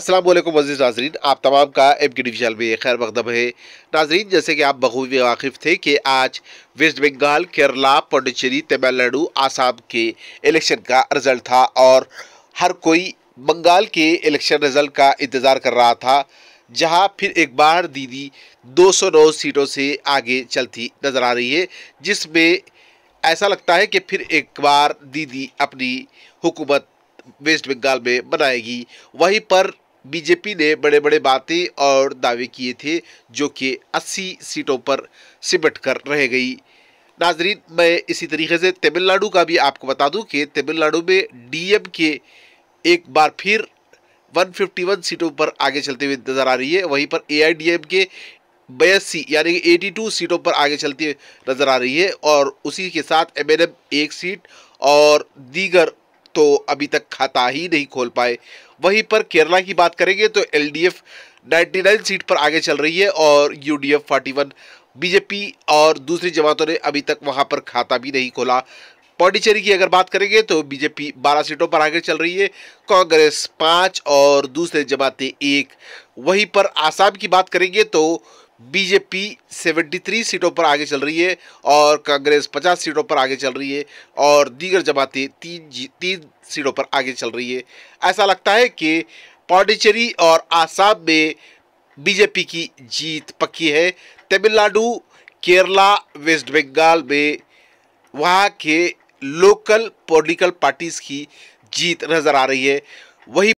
असलम मजीद नाजरीन आप तमाम का एम के डिविजन में खैर मकदम है नाजरीन जैसे कि आप बखूबी वाकिफ़ थे कि आज वेस्ट बंगाल केरला पाण्डिचेरी तमिलनाडु आसाम के इलेक्शन का रिज़ल्ट था और हर कोई बंगाल के इलेक्शन रिज़ल्ट का इंतज़ार कर रहा था जहां फिर एक बार दीदी 209 सीटों से आगे चलती नज़र आ रही है जिसमें ऐसा लगता है कि फिर एक बार दीदी अपनी हुकूमत वेस्ट बंगाल में बनाएगी वहीं पर बीजेपी ने बड़े बड़े बातें और दावे किए थे जो कि 80 सीटों पर सिमट कर रह गई नाजरीन मैं इसी तरीके से तमिलनाडु का भी आपको बता दूं कि तमिलनाडु में डीएम के एक बार फिर 151 सीटों पर आगे चलते हुए नजर आ रही है वहीं पर एआईडीएम के बयासी यानी कि एटी सीटों पर आगे चलती नज़र आ रही है और उसी के साथ एम एक सीट और दीगर तो अभी तक खाता ही नहीं खोल पाए वहीं पर केरला की बात करेंगे तो एल डी एफ सीट पर आगे चल रही है और U D F forty one BJP और दूसरी जमातों ने अभी तक वहां पर खाता भी नहीं खोला पौडीचेरी की अगर बात करेंगे तो बीजेपी 12 सीटों पर आगे चल रही है कांग्रेस पाँच और दूसरे जमाते एक वहीं पर आसाम की बात करेंगे तो बीजेपी 73 सीटों पर आगे चल रही है और कांग्रेस 50 सीटों पर आगे चल रही है और दीगर जमातें तीन तीन सीटों पर आगे चल रही है ऐसा लगता है कि पौडिचेरी और आसाम में बीजेपी की जीत पक्की है तमिलनाडु केरला वेस्ट बंगाल में वहाँ के लोकल पोलिटिकल पार्टीज़ की जीत नज़र आ रही है वही